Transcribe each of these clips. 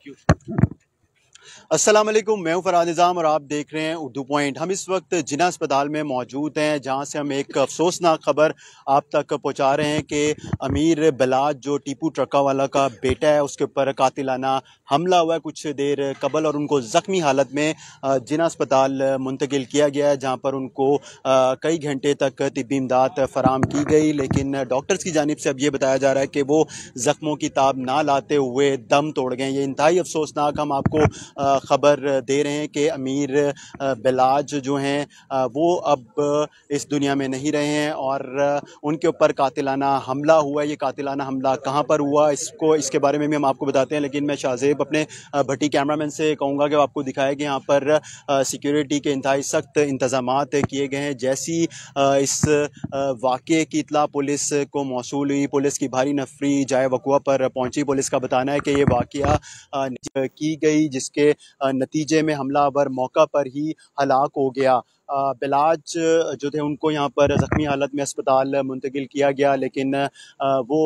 Cute. असल मैं हूं फराज निज़ाम और आप देख रहे हैं उर्दू पॉइंट हम इस वक्त जिना अस्पताल में मौजूद हैं जहां से हम एक अफसोसनाक खबर आप तक पहुंचा रहे हैं कि अमीर बलाज जो टीपू ट्रका वाला का बेटा है उसके ऊपर कातिलाना हमला हुआ है कुछ देर कबल और उनको ज़ख्मी हालत में जिना अस्पताल मुंतकिल किया गया है जहाँ पर उनको कई घंटे तक तबी इमदाद फराम की गई लेकिन डॉक्टर्स की जानब से अब ये बताया जा रहा है कि वो ज़ख्मों की ताब ना लाते हुए दम तोड़ गए ये इंतहाई अफसोसनाक हम आपको ख़बर दे रहे हैं कि अमीर बिलाज जो हैं वो अब इस दुनिया में नहीं रहे हैं और उनके ऊपर कातिलाना हमला हुआ ये कातिलाना हमला कहाँ पर हुआ इसको इसके बारे में भी हम आपको बताते हैं लेकिन मैं शाहजेब अपने भट्टी कैमरामैन से कहूँगा कि वो आपको दिखाएगा कि यहाँ पर सिक्योरिटी के इंतहाई सख्त इंतज़ाम किए गए हैं जैसी इस वाक़े की इतला पुलिस को मौसू हुई पुलिस की भारी नफरी जाए वकुआ पर पहुंची पुलिस का बताना है कि ये वाक़ की गई जिसके नतीजे में हमलावर मौका पर ही हलाक हो गया बिलाज जो थे उनको यहाँ पर ज़ख्मी हालत में अस्पताल मुंतकिल किया गया लेकिन वो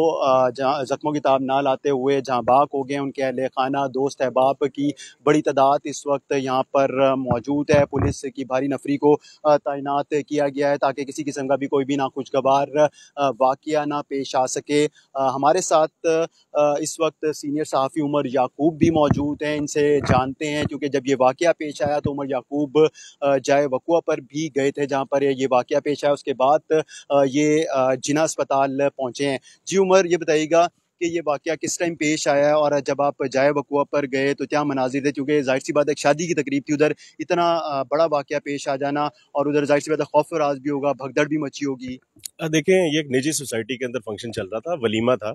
ज़ख्मों की ताब ना लाते हुए जहाँ बाक हो गए उनके अहल खाना दोस्त अहबाब की बड़ी तादाद इस वक्त यहाँ पर मौजूद है पुलिस की भारी नफरी को तैनात किया गया है ताकि किसी किस्म का भी कोई भी नाखुशगवार वाक़ ना पेश आ सके हमारे साथ इस वक्त सीनियर सहाफ़ी उमर याकूब भी मौजूद हैं इनसे जानते हैं क्योंकि जब ये वाक़ पेश आया तो उमर याकूब जाए वकुआ पर पर भी गए थे जहाँ पर ये वाक़ पेश आया उसके बाद ये जिना अस्पताल पहुँचे हैं जी उमर ये बताइएगा कि ये वाक़ किस टाइम पेश आया है और जब आप जाए वकुआ पर गए तो क्या मनाजिर थे क्योंकि जाहिर सी बात एक शादी की तकरीब थी उधर इतना बड़ा वाक़ पेश आ जाना और उधर जाहिर सी बात खौफ राज भी होगा भगदड़ भी मची होगी देखें ये एक निजी सोसाइटी के अंदर फंक्शन चल रहा था वलीमा था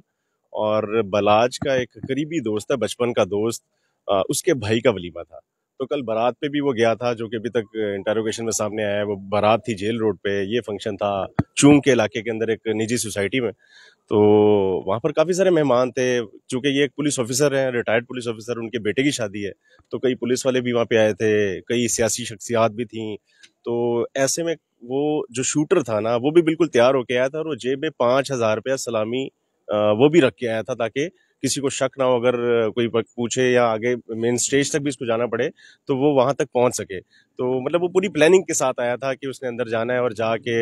और बलाज का एक करीबी दोस्त है बचपन का दोस्त उसके भाई का वलीमा था तो कल बारात पे भी वो गया था जो कि अभी तक इंटेरोगेशन में सामने आया है वो बारात थी जेल रोड पे ये फंक्शन था चूंग के इलाके के अंदर एक निजी सोसाइटी में तो वहाँ पर काफ़ी सारे मेहमान थे चूँकि ये एक पुलिस ऑफिसर हैं रिटायर्ड पुलिस ऑफिसर उनके बेटे की शादी है तो कई पुलिस वाले भी वहाँ पे आए थे कई सियासी शख्सियात भी थी तो ऐसे में वो जो शूटर था ना वो भी बिल्कुल तैयार होके आया था और वो जेब में पाँच हज़ार रुपया सलामी वो भी रख के आया था ताकि किसी को शक ना हो अगर कोई पूछे या आगे मेन स्टेज तक भी इसको जाना पड़े तो वो वहाँ तक पहुँच सके तो मतलब वो पूरी प्लानिंग के साथ आया था कि उसने अंदर जाना है और जाके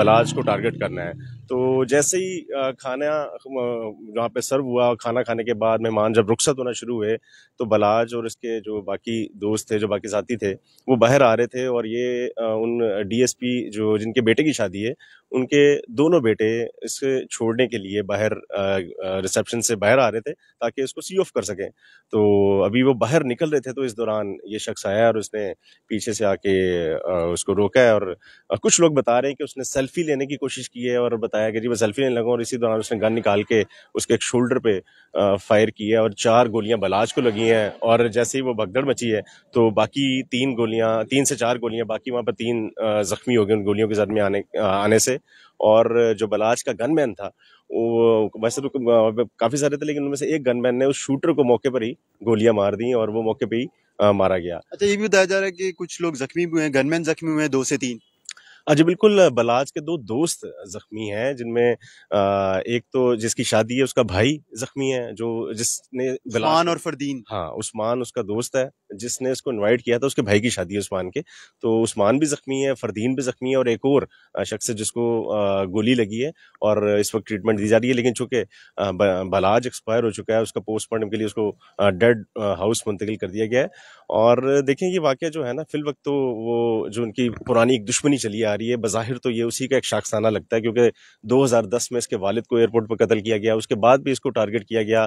बलाज को टारगेट करना है तो जैसे ही खाना वहाँ पे सर्व हुआ खाना खाने के बाद मेहमान जब रुखसत होना शुरू हुए तो बलाज और इसके जो बाकी दोस्त थे जो बाकी साथी थे वो बाहर आ रहे थे और ये उन डीएसपी जो जिनके बेटे की शादी है उनके दोनों बेटे इसे छोड़ने के लिए बाहर रिसेप्शन से बाहर आ रहे थे ताकि इसको सी ऑफ कर सकें तो अभी वो बाहर निकल रहे थे तो इस दौरान ये शख्स आया और उसने पीछे से आके उसको रोका है और कुछ लोग बता रहे हैं कि उसने सेल्फी लेने की कोशिश की है और बताया कि जी मैं सेल्फी लेने लगा और इसी दौरान उसने गन निकाल के उसके एक शोल्डर पर फायर किया और चार गोलियाँ बलाज को लगी हैं और जैसे ही वो भगदड़ मची है तो बाकी तीन गोलियाँ तीन से चार गोलियाँ बाकी वहाँ पर तीन जख्मी हो गए उन गोलियों के जद में आने आने से और जो बलाज का गनमैन था वो वैसे तो काफ़ी सारे थे लेकिन उनमें से एक गनमैन ने उस शूटर को मौके पर ही गोलियां मार दी और वो मौके पर ही आ, मारा गया अच्छा ये भी बताया जा रहा है कि कुछ लोग जख्मी भी हुए हैं गनमैन जख्मी हुए हैं दो से तीन आज हाँ बिल्कुल बलाज के दो दोस्त जख्मी हैं जिनमें एक तो जिसकी शादी है उसका भाई जख्मी है जो जिसने बलान और फरदीन हाँ उस्मान उसका दोस्त है जिसने उसको इनवाइट किया था उसके भाई की शादी है उस्मान के तो उस्मान भी जख्मी है फरदीन भी जख्मी है और एक और शख्स है जिसको गोली लगी है और इस वक्त ट्रीटमेंट दी जा रही है लेकिन चूंकि बलाज एक्सपायर हो चुका है उसका पोस्टमार्टम के लिए उसको डेड हाउस मुंतकिल कर दिया गया है और देखें ये वाक्य जो है ना फिल वक्त तो वो जो उनकी पुरानी एक दुश्मनी चली आ जा रही है बज़ाहिर तो ये उसी का एक शाखसाना लगता है क्योंकि 2010 में इसके वालिद को एयरपोर्ट पर कत्ल किया गया उसके बाद भी इसको टारगेट किया गया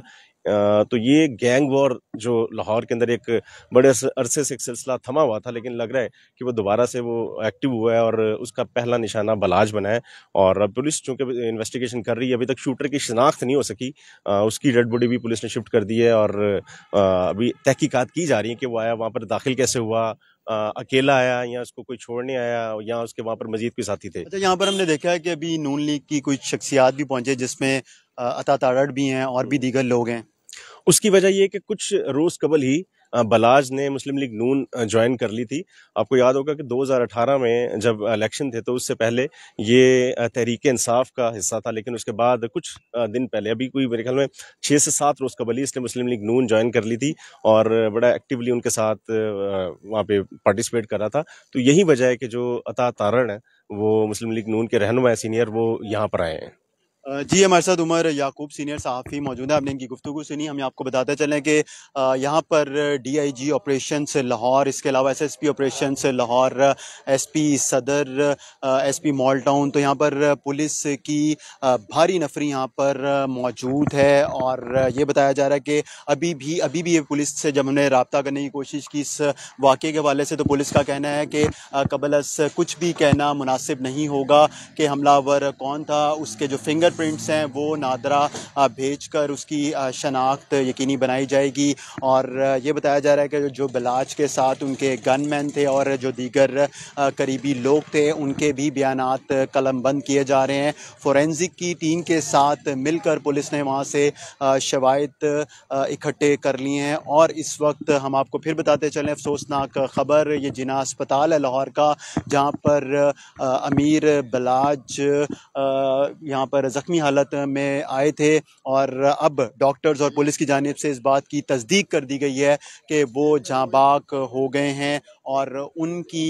तो ये गैंग वॉर जो लाहौर के अंदर एक बड़े अरसे से एक सिलसिला थमा हुआ था लेकिन लग रहा है कि वो दोबारा से वो एक्टिव हुआ है और उसका पहला निशाना बलाज बना है और पुलिस चूंकि इन्वेस्टिगेशन कर रही है अभी तक शूटर की शनाख्त नहीं हो सकी उसकी डेड बॉडी भी पुलिस ने शिफ्ट कर दी है और अभी तहकीकत की जा रही है कि वो आया वहाँ पर दाखिल कैसे हुआ आ, अकेला आया या उसको कोई छोड़ने आया या उसके वहाँ पर मजीद कोई साथी थे अच्छा यहाँ पर हमने देखा है कि अभी नून लीग की कोई शख्सियात भी पहुंचे जिसमें अता तारड़ भी हैं और भी हम्म। दीगर लोग हैं उसकी वजह यह कि कुछ रोज़ कबल ही बलाज ने मुस्लिम लीग नून ज्वाइन कर ली थी आपको याद होगा कि 2018 में जब इलेक्शन थे तो उससे पहले ये तहरीक इंसाफ का हिस्सा था लेकिन उसके बाद कुछ दिन पहले अभी कोई मेरे ख्याल में छः से सात रोज़ कबल ही इसने मुस्लिम लीग नून ज्वाइन कर ली थी और बड़ा एक्टिवली उनके साथ वहाँ पर पार्टिसिपेट कर रहा था तो यही वजह है कि जो अता तारण है वो मुस्लिम लीग नून के रहनुमा सीनियर वो यहाँ पर आए हैं जी हमारे साथ उमर याकूब सीनियर ही मौजूद है आपने इनकी गुफ्तु सुनी हम आपको बताते चलें कि यहाँ पर डीआईजी ऑपरेशन से लाहौर इसके अलावा एसएसपी ऑपरेशन से Lahore SP Sadar SP model town तो यहाँ पर पुलिस की भारी नफरी यहाँ पर मौजूद है और ये बताया जा रहा है कि अभी भी अभी भी ये पुलिस से जब हमने रबता करने की कोशिश की इस वाक़े के हवाले से तो पुलिस का कहना है कि कबल कुछ भी कहना मुनासिब नहीं होगा कि हमलावर कौन था उसके जो फिंगर प्रिंट्स हैं वो नादरा भेज कर उसकी शनाख्त यकीनी बनाई जाएगी और ये बताया जा रहा है कि जो बलाज के साथ उनके गनमैन थे और जो दीगर करीबी लोग थे उनके भी बयान कलम बंद किए जा रहे हैं फोरेंसिक की टीम के साथ मिलकर पुलिस ने वहाँ से शवायद इकट्ठे कर लिए हैं और इस वक्त हम आपको फिर बताते चलें अफसोसनाक ख़बर ये जिना अस्पताल है लाहौर का जहाँ पर अमीर बलाज यहाँ पर जख्मी हालत में आए थे और अब डॉक्टर्स और पुलिस की जानब से इस बात की तस्दीक कर दी गई है कि वो जहाँ हो गए हैं और उनकी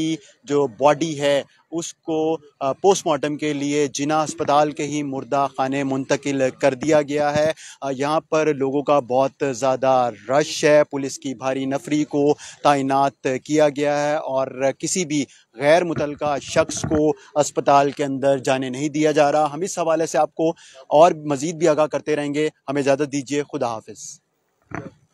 जो बॉडी है उसको पोस्टमार्टम के लिए जिना अस्पताल के ही मुर्दा खाने मुंतकिल कर दिया गया है यहाँ पर लोगों का बहुत ज़्यादा रश है पुलिस की भारी नफरी को तैनात किया गया है और किसी भी गैर मुतल शख्स को अस्पताल के अंदर जाने नहीं दिया जा रहा हम इस हवाले से आपको और मज़ीद भी आगाह करते रहेंगे हमें इजाज़त दीजिए खुदा हाफ